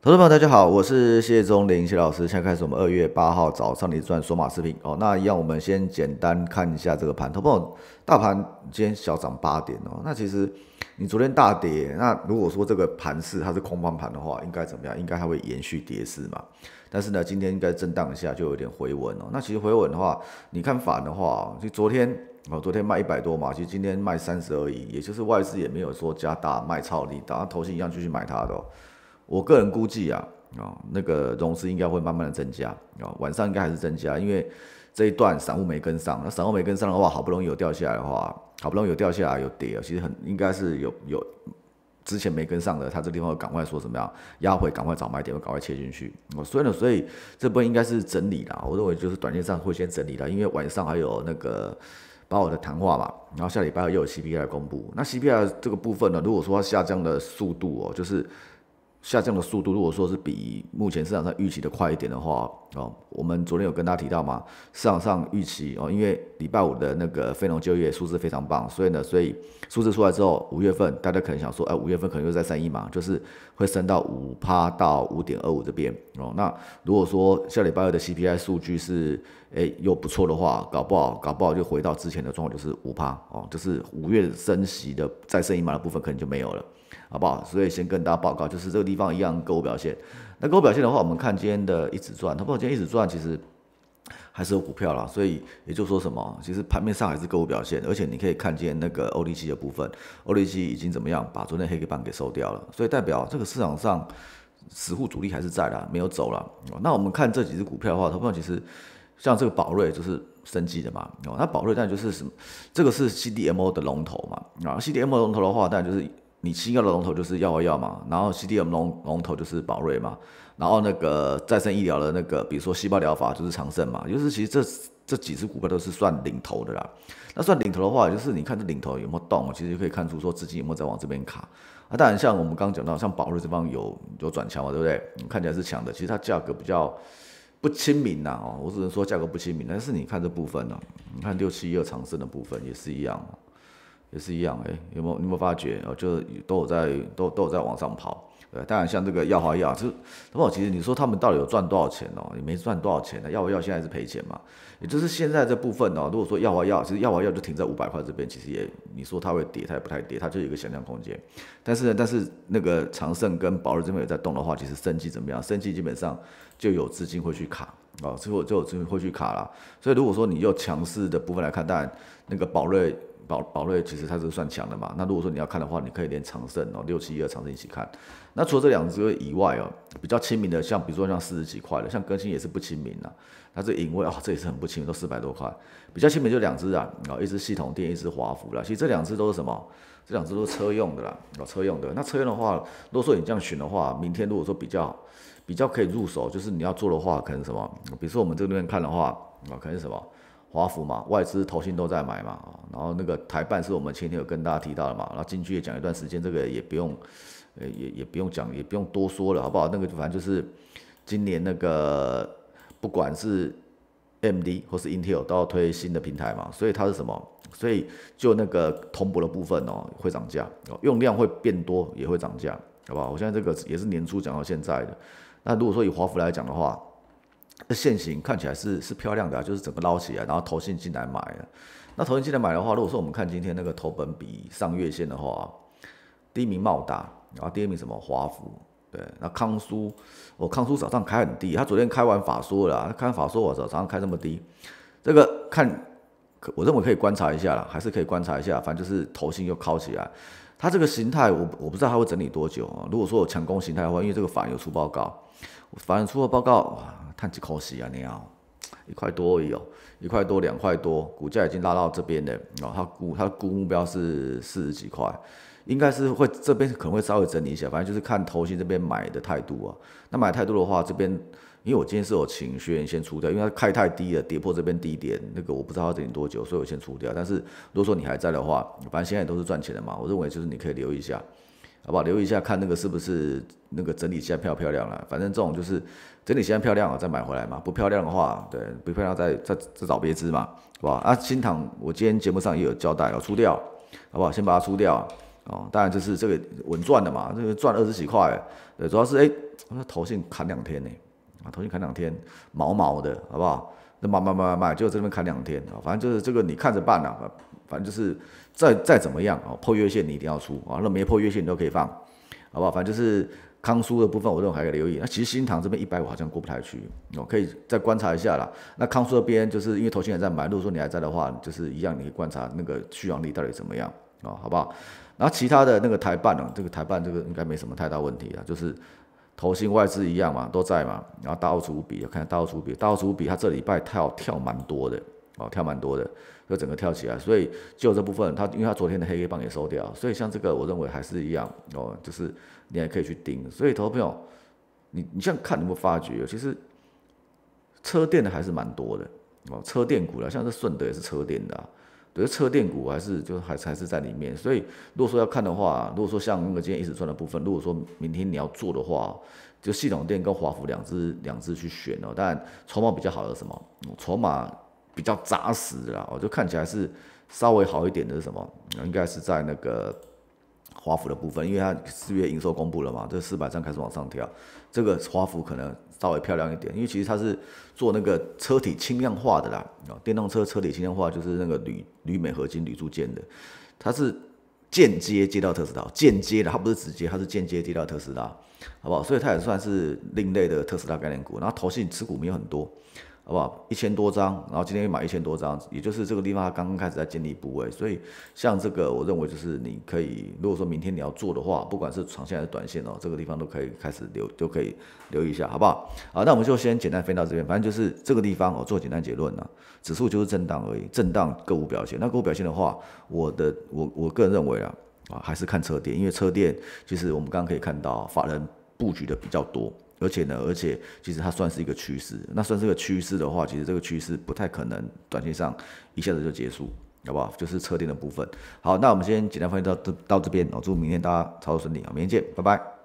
投资朋友，大家好，我是谢宗林谢老师。现在开始我们二月八号早上的一段索玛视频哦。那让我们先简单看一下这个盘。投资朋友，大盘今天小涨八点哦。那其实你昨天大跌，那如果说这个盘市它是空方盘的话，应该怎么样？应该还会延续跌势嘛。但是呢，今天应该震荡一下就有点回稳哦。那其实回稳的话，你看反的话，就昨天哦，昨天卖一百多嘛，其实今天卖三十而已，也就是外资也没有说加大卖超力的，然投信一样继续买它的。我个人估计啊啊，那个融资应该会慢慢的增加啊，晚上应该还是增加，因为这一段散户没跟上，那散户没跟上的话，好不容易有掉下来的话，好不容易有掉下来有跌，其实很应该是有有之前没跟上的，他这地方赶快说什么呀，压回赶快找买点，赶快切进去。哦，所以呢，所以这部分应该是整理的，我认为就是短线上会先整理的，因为晚上还有那个把我的谈话嘛，然后下礼拜又有 CPI 公布，那 CPI 这个部分呢，如果说下降的速度哦，就是。下降的速度，如果说是比目前市场上预期的快一点的话，啊，我们昨天有跟大家提到嘛，市场上预期，哦，因为礼拜五的那个非农就业数字非常棒，所以呢，所以数字出来之后，五月份大家可能想说，哎，五月份可能又在升一嘛，就是会升到五趴到五点二五这边，哦，那如果说下礼拜二的 CPI 数据是。诶又不错的话，搞不好，搞不好就回到之前的状况，就是五趴哦，就是五月升息的再升一码的部分可能就没有了，好不好？所以先跟大家报告，就是这个地方一样，个股表现。那个股表现的话，我们看今天的一直赚，它不今天一直赚其实还是有股票啦，所以也就说什么，其实盘面上还是个股表现，而且你可以看见那个欧利期的部分，欧利期已经怎么样把昨天黑 K 板给收掉了，所以代表这个市场上持户主力还是在的，没有走了。那我们看这几只股票的话，它不其实。像这个宝瑞就是生技的嘛，哦，那宝瑞当然就是什么，这个是 CDMO 的龙头嘛，啊，CDMO 龙头的话，当然就是你新药的龙头就是药和药嘛，然后 CDMO 龙龙头就是宝瑞嘛，然后那个再生医疗的那个，比如说细胞疗法就是长盛嘛，就是其实这这几只股票都是算领头的啦。那算领头的话，就是你看这领头有没有动，其实就可以看出说资金有没有在往这边卡。啊，当然像我们刚刚讲到，像宝瑞这方有有转强嘛，对不对？看起来是强的，其实它价格比较。不亲民呐，哦，我只能说价格不亲民，但是你看这部分呢，你看六七一二长生的部分也是一样。也是一样，哎，有没有你有没发觉？哦，就都有在都都有在往上跑，对。当然，像这个耀华药，就那么其实你说他们到底有赚多少钱哦？也没赚多少钱的，耀华药现在是赔钱嘛？也就是现在这部分哦，如果说耀华药，其实耀华药就停在五百块这边，其实也你说它会跌，它也不太跌，它就有一个想象空间。但是呢，但是那个长盛跟宝瑞这边有在动的话，其实升级怎么样？升级基本上就有资金会去卡啊，之后就有金会去卡了。所以如果说你又强势的部分来看，当然那个宝瑞。宝宝瑞其实它是算强的嘛，那如果说你要看的话，你可以连长盛哦六七一二长盛一起看。那除了这两只以外哦，比较亲民的像比如说像四十几块的，像更新也是不亲民呐。那这银位啊这也是很不亲民，都四百多块。比较亲民就两只啊，啊一只系统电，一只华孚啦。其实这两只都是什么？这两只都是车用的啦，哦车用的。那车用的话，如果说你这样选的话，明天如果说比较比较可以入手，就是你要做的话，可能什么？比如说我们这个里面看的话，啊可能什么？华府嘛，外资投信都在买嘛，然后那个台办是我们前天有跟大家提到的嘛，然后进去也讲一段时间，这个也不用，呃，也也不用讲，也不用多说了，好不好？那个就反正就是今年那个不管是 AMD 或是 Intel 都要推新的平台嘛，所以它是什么？所以就那个铜箔的部分哦，会涨价，用量会变多，也会涨价，好不好？我现在这个也是年初讲到现在的，那如果说以华府来讲的话。现形看起来是是漂亮的，啊，就是整个捞起来，然后投信进来买了。那投信进来买的话，如果说我们看今天那个投本比上月线的话，第一名茂大，然后第二名什么华福，对，那康苏，哦康苏早上开很低，他昨天开完法说啦，他开完法说，我早早上开这么低，这个看，我认为可以观察一下了，还是可以观察一下，反正就是投信又靠起来，它这个形态我我不知道它会整理多久啊。如果说有强攻形态的话，因为这个反有出报告。反正出的报告，叹几口气啊，你要一块多有，一块多两块多，股价已经拉到这边了。那他估它估目标是四十几块，应该是会这边可能会稍微整理一下。反正就是看头信这边买的态度啊。那买态度的话，这边因为我今天是有请学员先出掉，因为它开太低了，跌破这边低点，那个我不知道要等多久，所以我先出掉。但是如果说你还在的话，反正现在都是赚钱的嘛，我认为就是你可以留一下。好不好？留意一下，看那个是不是那个整理箱漂不漂亮了？反正这种就是整理箱漂亮啊，再买回来嘛。不漂亮的话，对，不漂亮再再再找别只嘛，好不好？啊，新塘我今天节目上也有交代哦，出掉，好不好？先把它出掉。哦，当然这是这个稳赚的嘛，这个赚二十几块，对，主要是哎，那头信砍两天呢，啊，头信砍两天，毛毛的好不好？那买买买买，就这边砍两天啊，反正就是这个你看着办了。反正就是再再怎么样哦，破月线你一定要出啊，那没破月线你都可以放，好不好？反正就是康苏的部分，我认为还以留意。那其实新塘这边一百五好像过不太去，我可以再观察一下啦。那康苏这边就是因为头信也在买果说你还在的话，就是一样，你可以观察那个续航力到底怎么样啊，好不好？然后其他的那个台办呢，这个台办这个应该没什么太大问题啊，就是投信外资一样嘛，都在嘛。然后大澳出比，看大澳主比，大澳主比它这礼拜跳跳蛮多的。哦，跳蛮多的，就整个跳起来，所以就这部分，它因为它昨天的黑黑棒也收掉，所以像这个，我认为还是一样哦，就是你还可以去盯。所以，投资朋友，你你这样看，你会发觉，其实车电的还是蛮多的哦，车电股的，像这顺德也是车电的，对，车电股还是就是还还是在里面。所以，如果说要看的话，如果说像那个今天一直赚的部分，如果说明天你要做的话，就系统电跟华孚两只两只去选哦。当然，筹码比较好的什么？筹码。比较扎实啦，我就看起来是稍微好一点的，是什么？应该是在那个华府的部分，因为它四月营收公布了嘛，这四百张开始往上跳，这个华府可能稍微漂亮一点，因为其实它是做那个车体轻量化的啦，啊，电动车车体轻量化就是那个铝铝镁合金铝铸件的，它是间接接到特斯拉，间接的，它不是直接，它是间接接到特斯拉，好不好？所以它也算是另类的特斯拉概念股，然后投姓持股没有很多。好不好？一千多张，然后今天又买一千多张，也就是这个地方刚刚开始在建立部位，所以像这个，我认为就是你可以，如果说明天你要做的话，不管是长线还是短线哦，这个地方都可以开始留，都可以留意一下，好不好？好，那我们就先简单分到这边，反正就是这个地方哦，做简单结论呢，指数就是震荡而已，震荡个股表现。那个股表现的话，我的我我个人认为啊，啊还是看车店，因为车店就是我们刚刚可以看到法人布局的比较多。而且呢，而且其实它算是一个趋势，那算是个趋势的话，其实这个趋势不太可能短线上一下子就结束，好不好？就是测点的部分。好，那我们先简单分析到这到这边。我祝明天大家操作顺利啊，明天见，拜拜。